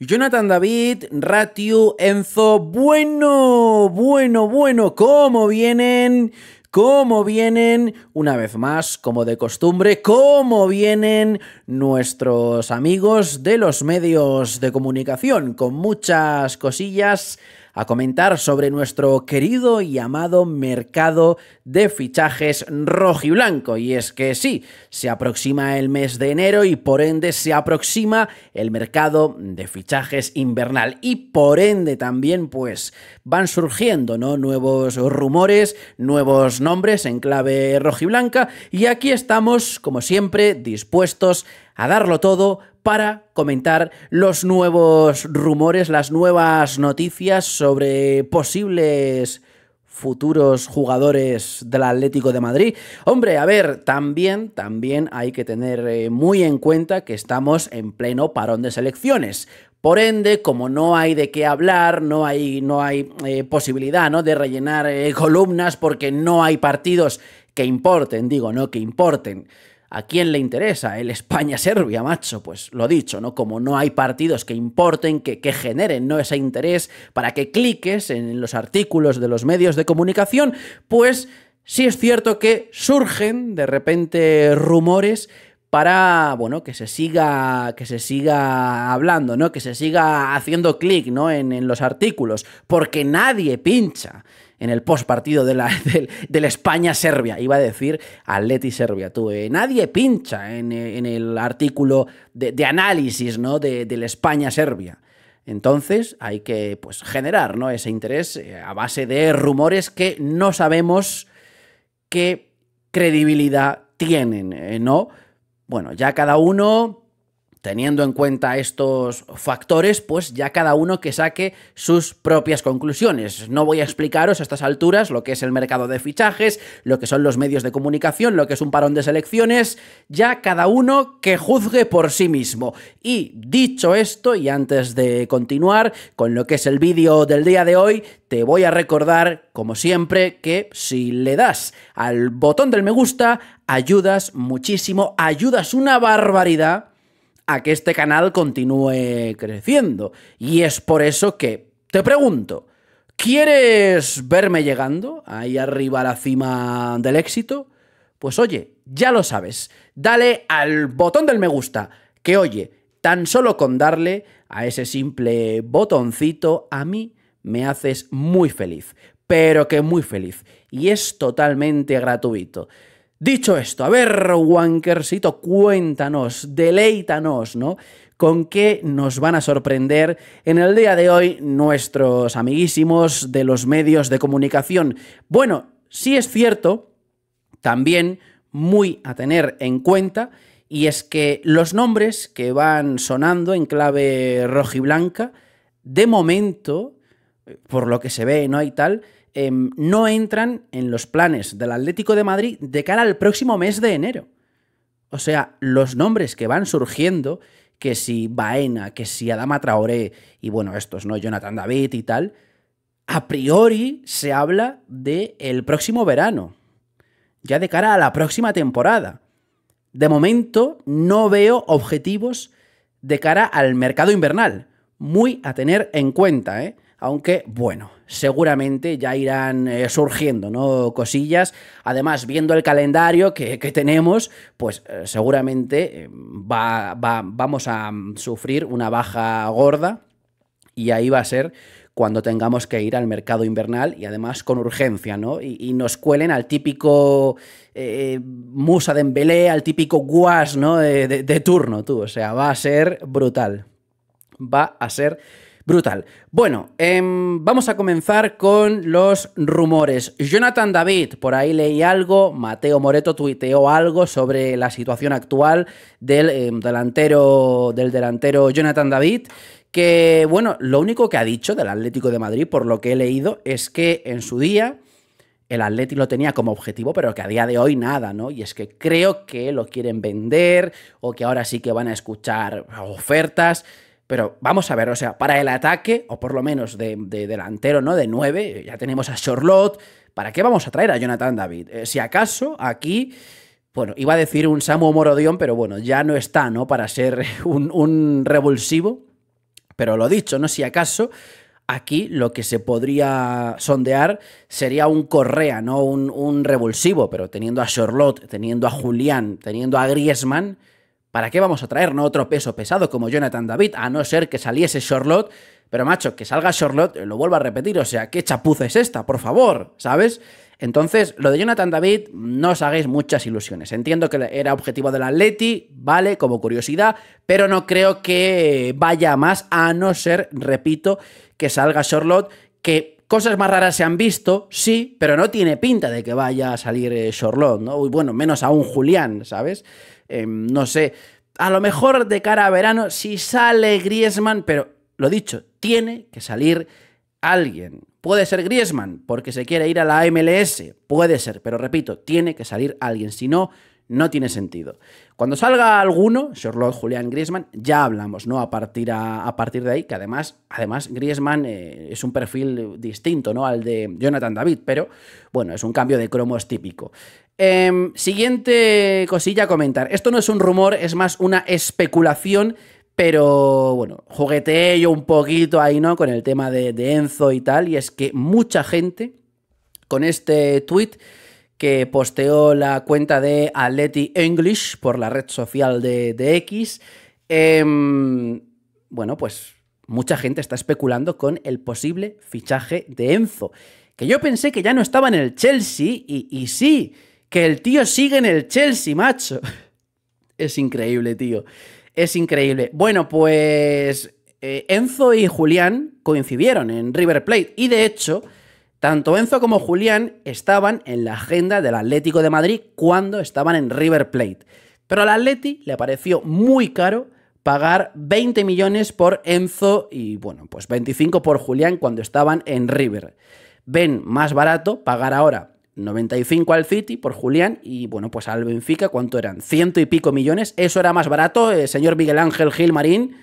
Jonathan David, Ratio, Enzo, bueno, bueno, bueno, ¿cómo vienen? ¿Cómo vienen? Una vez más, como de costumbre, ¿cómo vienen nuestros amigos de los medios de comunicación? Con muchas cosillas a comentar sobre nuestro querido y amado mercado de fichajes rojiblanco. y es que sí, se aproxima el mes de enero y por ende se aproxima el mercado de fichajes invernal. Y por ende también pues van surgiendo nuevos rumores, nuevos nombres en clave rojiblanca. Y aquí estamos, como siempre, dispuestos a darlo todo para comentar los nuevos rumores, las nuevas noticias sobre posibles futuros jugadores del Atlético de Madrid. Hombre, a ver, también, también hay que tener eh, muy en cuenta que estamos en pleno parón de selecciones. Por ende, como no hay de qué hablar, no hay, no hay eh, posibilidad ¿no? de rellenar eh, columnas porque no hay partidos que importen, digo, no que importen. ¿A quién le interesa el España-Serbia, macho? Pues lo dicho, ¿no? Como no hay partidos que importen, que, que, generen ¿no? ese interés para que cliques en los artículos de los medios de comunicación, pues sí es cierto que surgen de repente rumores para, bueno, que se siga, que se siga hablando, ¿no? Que se siga haciendo clic, ¿no? En, en los artículos, porque nadie pincha en el post de la, del, España-Serbia. Iba a decir Atleti-Serbia. Eh, nadie pincha en, eh, el artículo de, análisis ¿no? De, del España-Serbia. Entonces hay que pues, generar ¿no? ese interés eh, a base de rumores que no sabemos qué credibilidad tienen, ¿no? Bueno, ya cada uno Teniendo en cuenta estos factores, pues ya cada uno que saque sus propias conclusiones. No voy a explicaros a estas alturas lo que es el mercado de fichajes, lo que son los medios de comunicación, lo que es un parón de selecciones, ya cada uno que juzgue por sí mismo. Y dicho esto, y antes de continuar con lo que es el vídeo del día de hoy, te voy a recordar, como siempre, que si le das al botón del me gusta, ayudas muchísimo, ayudas una barbaridad a que este canal continúe creciendo. Y es por eso que te pregunto, ¿quieres verme llegando ahí arriba a la cima del éxito? Pues oye, ya lo sabes, dale al botón del me gusta, que oye, tan solo con darle a ese simple botoncito a mí me haces muy feliz, pero que muy feliz, y es totalmente gratuito. Dicho esto, a ver, wankersito, cuéntanos, deleítanos, ¿no? Con qué nos van a sorprender en el día de hoy nuestros amiguísimos de los medios de comunicación. Bueno, sí es cierto, también muy a tener en cuenta, y es que los nombres que van sonando en clave rojiblanca, de momento, por lo que se ve, ¿no? hay tal, Em, no entran en los planes del Atlético de Madrid de cara al próximo mes de enero. O sea, los nombres que van surgiendo, que si Baena, que si Adama Traoré, y bueno, estos, ¿no? Jonathan David y tal, a priori se habla de el próximo verano, ya de cara a la próxima temporada. De momento no veo objetivos de cara al mercado invernal, muy a tener en cuenta, ¿eh? aunque bueno, seguramente ya irán eh, surgiendo, ¿no? Cosillas. Además, viendo el calendario que, tenemos, pues eh, seguramente eh, vamos a mm, sufrir una baja gorda y ahí va a ser cuando tengamos que ir al mercado invernal y además con urgencia, ¿no? Y, nos cuelen al típico Musa de Embelé, al típico Guas, ¿no? De, de turno, tú. O sea, va a ser brutal. Va a ser Brutal. Bueno, em, vamos a comenzar con los rumores. Jonathan David, por ahí leí algo, Mateo Moreto tuiteó algo sobre la situación actual del em, delantero del delantero Jonathan David, que bueno, lo único que ha dicho del Atlético de Madrid, por lo que he leído, es que en su día el Atlético lo tenía como objetivo, pero que a día de hoy nada, ¿no? Y es que creo que lo quieren vender o que ahora sí que van a escuchar ofertas. Pero vamos a ver, o sea, para el ataque, o por lo menos de, delantero, ¿no? De 9, ya tenemos a Charlotte. ¿Para qué vamos a traer a Jonathan David? Eh, si acaso, aquí, bueno, iba a decir un Samu Morodion, pero bueno, ya no está, ¿no? Para ser un, revulsivo. Pero lo dicho, ¿no? Si acaso, aquí lo que se podría sondear sería un Correa, ¿no? Un, un revulsivo, pero teniendo a Charlotte, teniendo a Julián, teniendo a Griezmann ¿Para qué vamos a traernos otro peso pesado como Jonathan David, a no ser que saliese Charlotte? Pero macho, que salga Charlotte, eh, lo vuelvo a repetir, o sea, ¿qué chapuza es esta? Por favor, ¿sabes? Entonces, lo de Jonathan David, no os hagáis muchas ilusiones. Entiendo que era objetivo del Atleti, vale, como curiosidad, pero no creo que vaya más, a no ser, repito, que salga Charlotte, que Cosas más raras se han visto, sí, pero no tiene pinta de que vaya a salir eh, Charlotte, ¿no? Y bueno, menos aún Julián, ¿sabes? Em, no sé, a lo mejor de cara a verano, si sale Griezmann, pero lo dicho, tiene que salir alguien. Puede ser Griezmann, porque se quiere ir a la MLS, puede ser, pero repito, tiene que salir alguien, si no, no tiene sentido. Cuando salga alguno, Sherlock, Julian Griezmann, ya hablamos, ¿no? A partir, a, partir de ahí, que además, además Griezmann eh, es un perfil distinto, ¿no? Al de Jonathan David, pero bueno, es un cambio de cromos típico. Em, siguiente cosilla a comentar. Esto no es un rumor, es más una especulación pero bueno, jugueteé yo un poquito ahí, ¿no? Con el tema de, Enzo y tal, y es que mucha gente con este tuit que posteó la cuenta de Atleti English por la red social de, X. Em, bueno, pues mucha gente está especulando con el posible fichaje de Enzo, que yo pensé que ya no estaba en el Chelsea y, sí, que el tío sigue en el Chelsea, macho. Es increíble, tío. Es increíble. Bueno, pues eh, Enzo y Julián coincidieron en River Plate y de hecho... Tanto Enzo como Julián estaban en la agenda del Atlético de Madrid cuando estaban en River Plate. Pero al Atleti le pareció muy caro pagar 20 millones por Enzo y bueno, pues 25 por Julián cuando estaban en River. Ven más barato pagar ahora 95 al City por Julián y bueno, pues al Benfica cuánto eran? Ciento y pico millones. Eso era más barato, eh, señor Miguel Ángel Gil Marín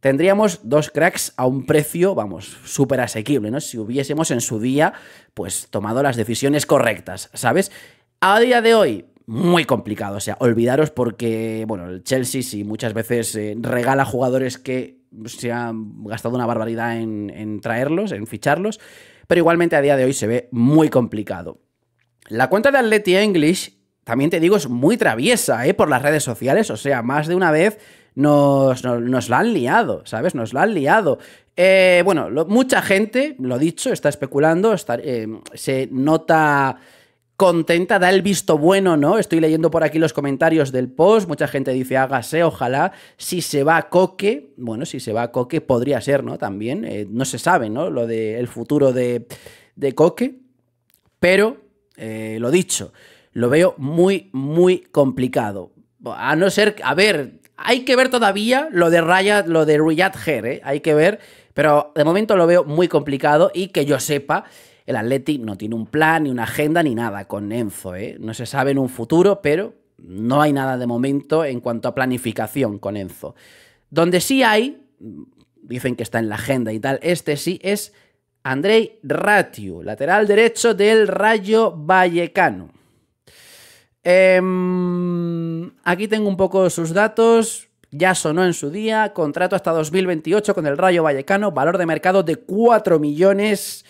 tendríamos dos cracks a un precio, vamos, súper asequible, ¿no? Si hubiésemos en su día, pues, tomado las decisiones correctas, ¿sabes? A día de hoy, muy complicado, o sea, olvidaros porque, bueno, el Chelsea sí muchas veces eh, regala jugadores que se han gastado una barbaridad en, en traerlos, en ficharlos, pero igualmente a día de hoy se ve muy complicado. La cuenta de Atleti English también te digo, es muy traviesa ¿eh? por las redes sociales. O sea, más de una vez nos, la han liado, ¿sabes? Nos la han liado. Eh, bueno, mucha gente, lo dicho, está especulando, eh, se nota contenta, da el visto bueno, ¿no? Estoy leyendo por aquí los comentarios del post, mucha gente dice hágase, ojalá, si se va a Coque, bueno, si se va a Coque podría ser, ¿no? También, eh, no se sabe, ¿no? Lo del futuro de, Coque, pero, lo dicho, lo veo muy, muy complicado. A no ser, a ver, hay que ver todavía lo de Raya, lo de Riyad Her, ¿eh? hay que ver, pero de momento lo veo muy complicado y que yo sepa, el Atleti no tiene un plan, ni una agenda, ni nada con Enzo, ¿eh? no se sabe en un futuro, pero no hay nada de momento en cuanto a planificación con Enzo. Donde sí hay, dicen que está en la agenda y tal, este sí es Andrei Ratiu, lateral derecho del Rayo Vallecano. Em, aquí tengo un poco sus datos. Ya sonó en su día. Contrato hasta 2028 con el Rayo Vallecano. Valor de mercado de 4 millones.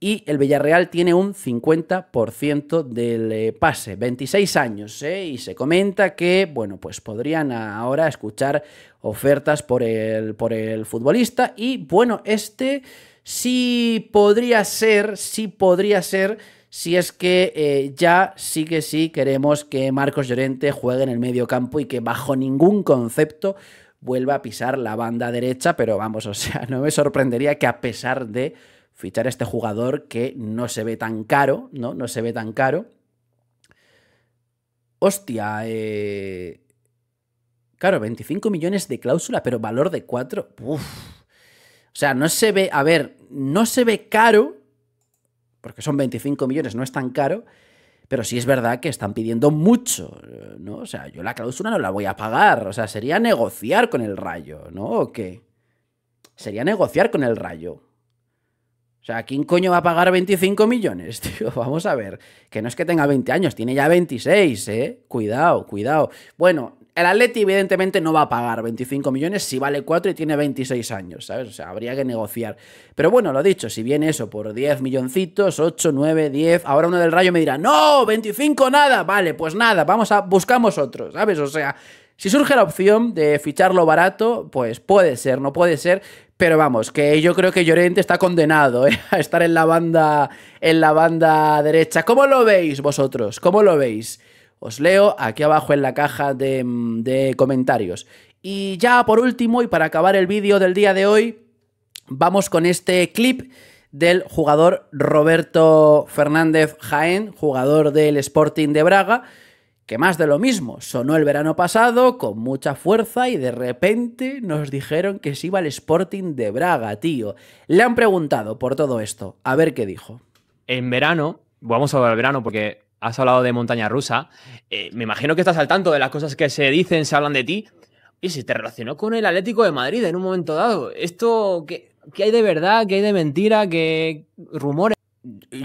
Y el Villarreal tiene un 50% del eh, pase. 26 años. Eh, y se comenta que, bueno, pues podrían ahora escuchar ofertas por el, por el futbolista. Y bueno, este sí podría ser, sí podría ser si es que eh, ya sí que sí queremos que Marcos Llorente juegue en el medio campo y que bajo ningún concepto vuelva a pisar la banda derecha, pero vamos, o sea, no me sorprendería que a pesar de fichar a este jugador que no se ve tan caro, ¿no? No se ve tan caro. Hostia, eh... Claro, 25 millones de cláusula, pero valor de 4. uff... O sea, no se ve, a ver, no se ve caro, porque son 25 millones, no es tan caro, pero sí es verdad que están pidiendo mucho, ¿no? O sea, yo la cláusula no la voy a pagar, o sea, sería negociar con el rayo, ¿no? ¿O qué? Sería negociar con el rayo. O sea, ¿quién coño va a pagar 25 millones, tío? Vamos a ver, que no es que tenga 20 años, tiene ya 26, ¿eh? Cuidado, cuidado. Bueno, el Atleti, evidentemente, no va a pagar 25 millones si vale 4 y tiene 26 años, ¿sabes? O sea, habría que negociar. Pero bueno, lo dicho, si viene eso por 10 milloncitos, 8, 9, 10. Ahora uno del rayo me dirá, ¡No! ¡25 nada! Vale, pues nada, vamos a. buscamos otro, ¿sabes? O sea. Si surge la opción de ficharlo barato, pues puede ser, no puede ser, pero vamos, que yo creo que Llorente está condenado ¿eh? a estar en la banda en la banda derecha. ¿Cómo lo veis vosotros? ¿Cómo lo veis? Os leo aquí abajo en la caja mm, de, comentarios. Y ya por último, y para acabar el vídeo del día de hoy, vamos con este clip del jugador Roberto Fernández Jaén, jugador del Sporting de Braga, que más de lo mismo, sonó el verano pasado con mucha fuerza y de repente nos dijeron que se iba al Sporting de Braga, tío. Le han preguntado por todo esto, a ver qué dijo. En verano, vamos a hablar el verano porque has hablado de montaña rusa. Eh, me imagino que estás al tanto de las cosas que se dicen, se hablan de ti. Y si te relacionó con el Atlético de Madrid en un momento dado, ¿esto qué, hay de verdad? ¿Qué hay de mentira? ¿Qué rumores?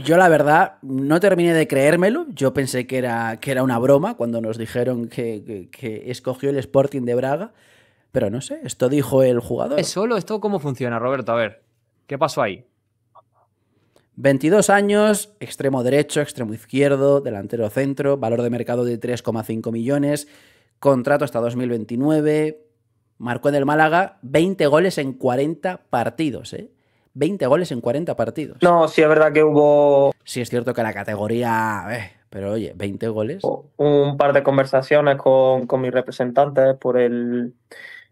Yo la verdad no terminé de creérmelo, yo pensé que era, que era una broma cuando nos dijeron que, escogió el Sporting de Braga, pero no sé, esto dijo el jugador. ¿Es solo esto cómo funciona, Roberto? A ver, ¿qué pasó ahí? 22 años, extremo derecho, extremo izquierdo, delantero centro, valor de mercado de 3,5 millones, contrato hasta 2029, marcó en el Málaga 20 goles en 40 partidos, ¿eh? 20 goles en 40 partidos. No, sí es verdad que hubo... Sí es cierto que la categoría... Eh, pero oye, 20 goles. Un par de conversaciones con, mis representantes por el,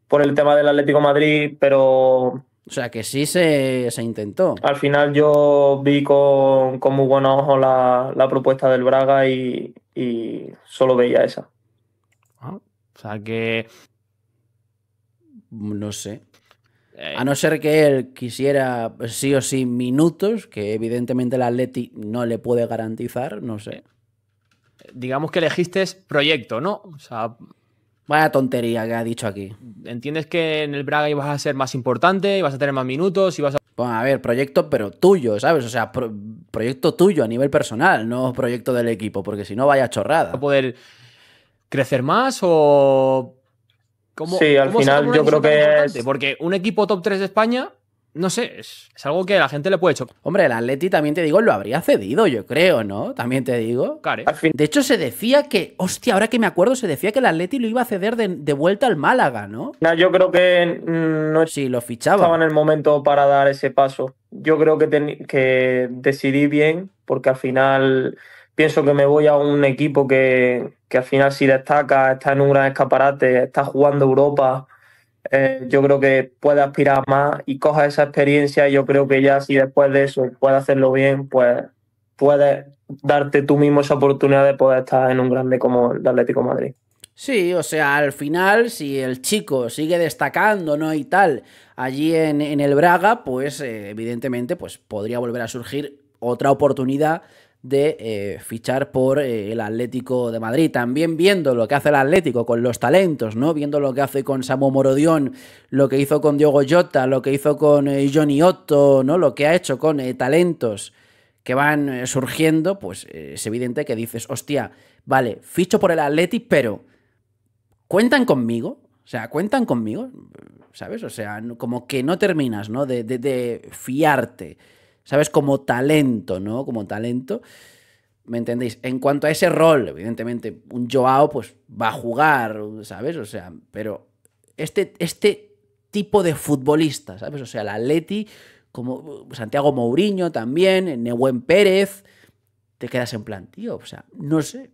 por el tema del Atlético Madrid, pero o sea que sí se, intentó. Al final yo vi con, con muy buenos ojos la, propuesta del Braga y, y solo veía esa. Ah, o sea que... No sé. Eh. A no ser que él quisiera pues, sí o sí minutos, que evidentemente el Atleti no le puede garantizar, no sé. Eh, digamos que elegiste proyecto, ¿no? O sea, Vaya tontería que ha dicho aquí. ¿Entiendes que en el Braga ibas a ser más importante, ibas a tener más minutos, ibas a... Bueno, a ver, proyecto pero tuyo, ¿sabes? O sea, proyecto tuyo a nivel personal, no proyecto del equipo, porque si no vaya chorrada. ¿A poder crecer más o...? ¿Cómo, sí, al final yo creo que Porque un equipo top 3 de España no sé, es, algo que a la gente le puede chocar. Hombre, el Atleti también te digo, lo habría cedido, yo creo, ¿no? También te digo. De hecho, se decía que, hostia, ahora que me acuerdo, se decía que el Atleti lo iba a ceder de, vuelta al Málaga, ¿no? No, yo creo que no sí, lo fichaba. estaba en el momento para dar ese paso. Yo creo que, que decidí bien, porque al final pienso que me voy a un equipo que, al final sí destaca, está en un gran escaparate, está jugando Europa eh, yo creo que puede aspirar más y coja esa experiencia. yo creo que ya si después de eso puede hacerlo bien, pues puedes darte tú mismo esa oportunidad de poder estar en un grande como el Atlético Madrid. Sí, o sea, al final, si el chico sigue destacando, ¿no? Y tal, allí en, el Braga, pues eh, evidentemente, pues podría volver a surgir otra oportunidad de eh, fichar por eh, el Atlético de Madrid. También viendo lo que hace el Atlético con los talentos, ¿no? Viendo lo que hace con Samu Morodión, lo que hizo con Diogo Jota, lo que hizo con eh, Johnny Otto, ¿no? Lo que ha hecho con talentos que van surgiendo, pues es evidente que dices, hostia, vale, ficho por el Atlético pero ¿cuentan conmigo? O sea, ¿cuentan conmigo? ¿Sabes? O sea, como que no terminas, ¿no? de fiarte. ¿sabes? Como talento, ¿no? Como talento. ¿Me entendéis? En cuanto a ese rol, evidentemente, un Joao pues va a jugar, ¿sabes? O sea, pero este, este tipo de futbolista, ¿sabes? O sea, el Atleti, como pues, Santiago Mourinho también, Nehuen Pérez, te quedas en plan, tío, o sea, no sé,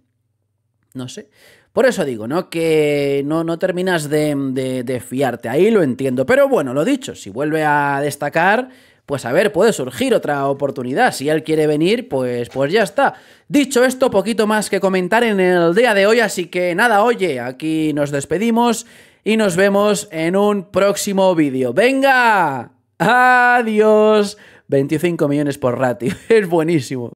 no sé. Por eso digo, ¿no? Que no, no terminas de, de, de fiarte, ahí lo entiendo. Pero bueno, lo dicho, si vuelve a destacar, pues a ver, puede surgir otra oportunidad. Si él quiere venir, pues, pues ya está. Dicho esto, poquito más que comentar en el día de hoy, así que nada, oye, aquí nos despedimos y nos vemos en un próximo vídeo. ¡Venga! ¡Adiós! 25 millones por ratio, es buenísimo.